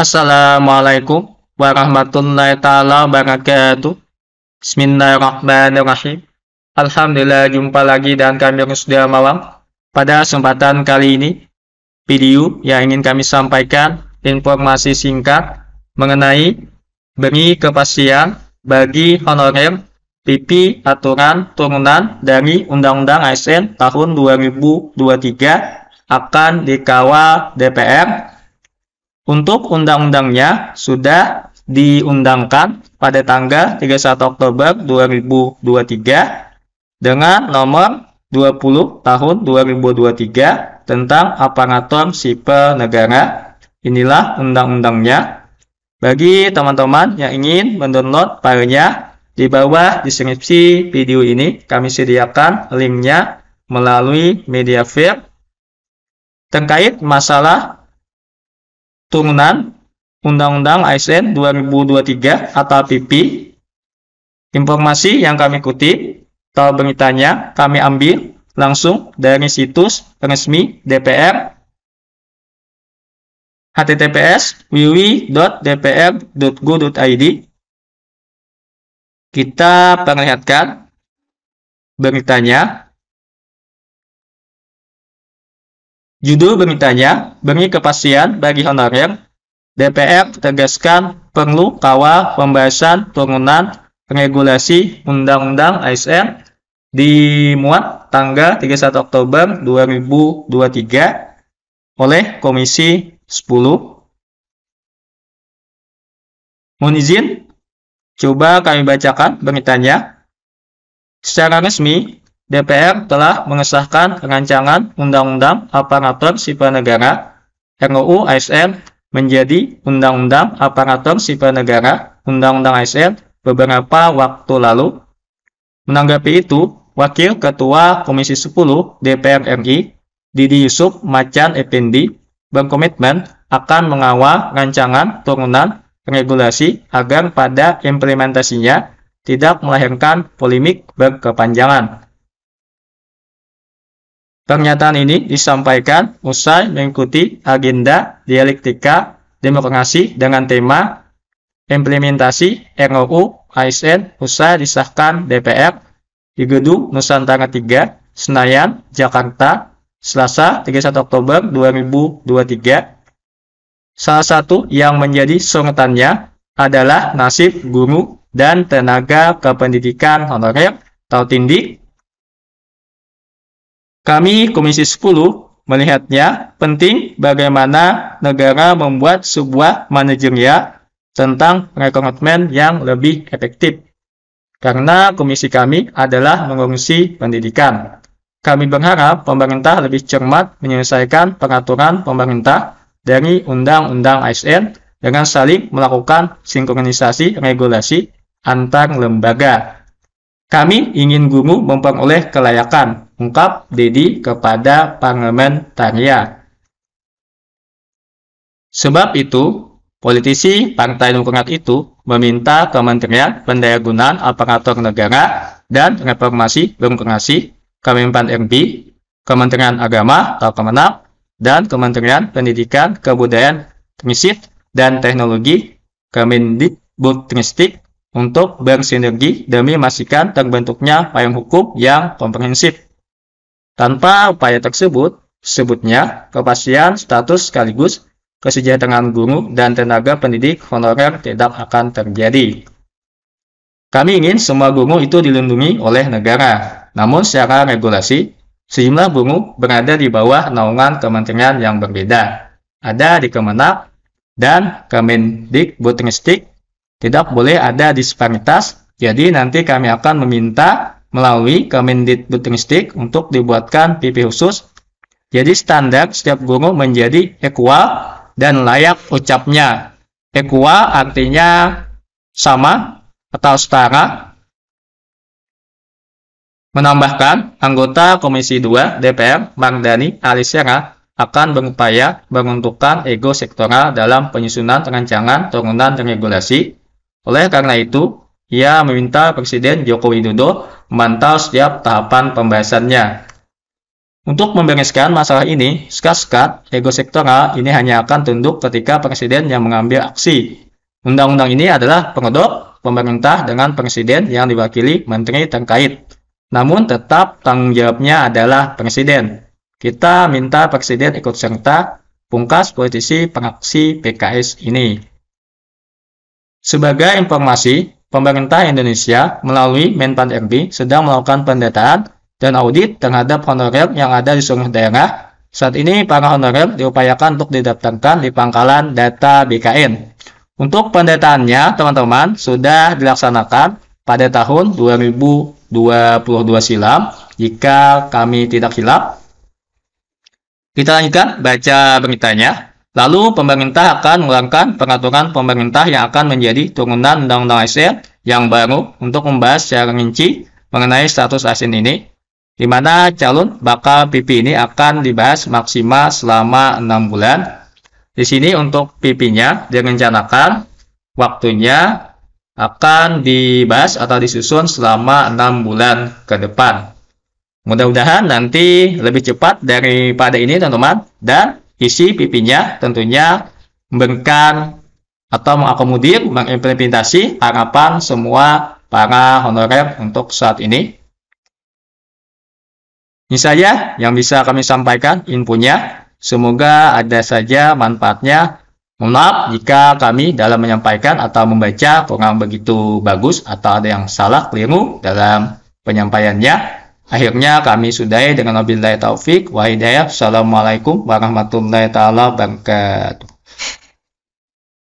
Assalamualaikum warahmatullahi taala wabarakatuh. Bismillahirrahmanirrahim. Alhamdulillah jumpa lagi dan kami sudah malam. Pada kesempatan kali ini, video yang ingin kami sampaikan informasi singkat mengenai beri kepastian bagi honorer PP aturan turunan dari Undang-Undang ASN tahun 2023 akan dikawal DPR untuk undang-undangnya sudah diundangkan pada tanggal 31 Oktober 2023 dengan nomor 20 tahun 2023 tentang aparatur sipil negara. Inilah undang-undangnya. Bagi teman-teman yang ingin mendownload filenya, di bawah deskripsi video ini kami sediakan linknya melalui media file terkait masalah turunan Undang-Undang ASN 2023 atau PP. Informasi yang kami kutip, atau beritanya kami ambil langsung dari situs resmi DPR https wwwdprgoid kita perlihatkan beritanya Judul bermintanya, beri kepastian bagi honorer. DPR tegaskan perlu kawal pembahasan turunan regulasi Undang-Undang ASN dimuat tanggal 31 Oktober 2023 oleh Komisi 10. Mohon izin, coba kami bacakan beritanya. Secara resmi, DPR telah mengesahkan rancangan Undang-Undang Aparatur Sipil Negara RUU ASN menjadi Undang-Undang Aparatur Sipil Negara Undang-Undang ASN beberapa waktu lalu. Menanggapi itu, Wakil Ketua Komisi 10 DPR RI, Didi Yusuf Macan Effendi, berkomitmen akan mengawal rancangan turunan regulasi agar pada implementasinya tidak melahirkan polemik berkepanjangan. Pernyataan ini disampaikan usai mengikuti agenda dialektika demokrasi dengan tema implementasi RUU ASN usai disahkan DPR di Gedung Nusantara 3, Senayan, Jakarta, Selasa 31 Oktober 2023. Salah satu yang menjadi sorotannya adalah nasib guru dan tenaga kependidikan honorer atau tindik kami Komisi 10 melihatnya penting bagaimana negara membuat sebuah ya tentang rekrutmen yang lebih efektif. Karena komisi kami adalah mengurusi pendidikan. Kami berharap pemerintah lebih cermat menyelesaikan pengaturan pemerintah dari Undang-Undang ASN dengan saling melakukan sinkronisasi regulasi antar lembaga. Kami ingin guru memperoleh kelayakan ungkap Dedi kepada Parlemen Tania. Sebab itu, politisi Partai Demokrat itu meminta Kementerian Pendayagunaan Aparatur Negara dan Reformasi Demokrasi Kemenpan RB, Kementerian Agama atau Kemenap, dan Kementerian Pendidikan Kebudayaan Riset dan Teknologi Kemendikbudristik untuk bersinergi demi memastikan terbentuknya payung hukum yang komprehensif tanpa upaya tersebut, sebutnya kepastian status sekaligus kesejahteraan guru dan tenaga pendidik honorer tidak akan terjadi. Kami ingin semua guru itu dilindungi oleh negara. Namun secara regulasi, sejumlah guru berada di bawah naungan kementerian yang berbeda. Ada di Kemenak dan Butristik, Tidak boleh ada disparitas, jadi nanti kami akan meminta melalui Kemendikbudristek untuk dibuatkan PP khusus. Jadi standar setiap guru menjadi equal dan layak ucapnya. Equal artinya sama atau setara. Menambahkan, anggota Komisi 2 DPR, Bang Dani Alisera, akan berupaya menguntungkan ego sektoral dalam penyusunan rancangan turunan regulasi. Oleh karena itu, ia meminta Presiden Joko Widodo memantau setiap tahapan pembahasannya. Untuk membereskan masalah ini, skat-skat ego sektoral ini hanya akan tunduk ketika Presiden yang mengambil aksi. Undang-undang ini adalah pengedok pemerintah dengan Presiden yang diwakili Menteri terkait. Namun tetap tanggung jawabnya adalah Presiden. Kita minta Presiden ikut serta pungkas politisi pengaksi PKS ini. Sebagai informasi, pemerintah Indonesia melalui Menpan RB sedang melakukan pendataan dan audit terhadap honorer yang ada di seluruh daerah. Saat ini para honorer diupayakan untuk didaftarkan di pangkalan data BKN. Untuk pendataannya, teman-teman, sudah dilaksanakan pada tahun 2022 silam jika kami tidak hilap. Kita lanjutkan baca beritanya. Lalu pemerintah akan mengeluarkan peraturan pemerintah yang akan menjadi turunan Undang-Undang ASN yang baru untuk membahas secara rinci mengenai status ASN ini, di mana calon bakal PP ini akan dibahas maksimal selama enam bulan. Di sini untuk PP-nya direncanakan waktunya akan dibahas atau disusun selama enam bulan ke depan. Mudah-mudahan nanti lebih cepat daripada ini teman-teman dan isi pipinya tentunya memberikan atau mengakomodir mengimplementasi harapan semua para honorer untuk saat ini. Ini saja yang bisa kami sampaikan infonya. Semoga ada saja manfaatnya. Mohon maaf jika kami dalam menyampaikan atau membaca kurang begitu bagus atau ada yang salah keliru dalam penyampaiannya. Akhirnya kami sudahi dengan wabillahi taufik wa hidayah. Assalamualaikum warahmatullahi taala wabarakatuh.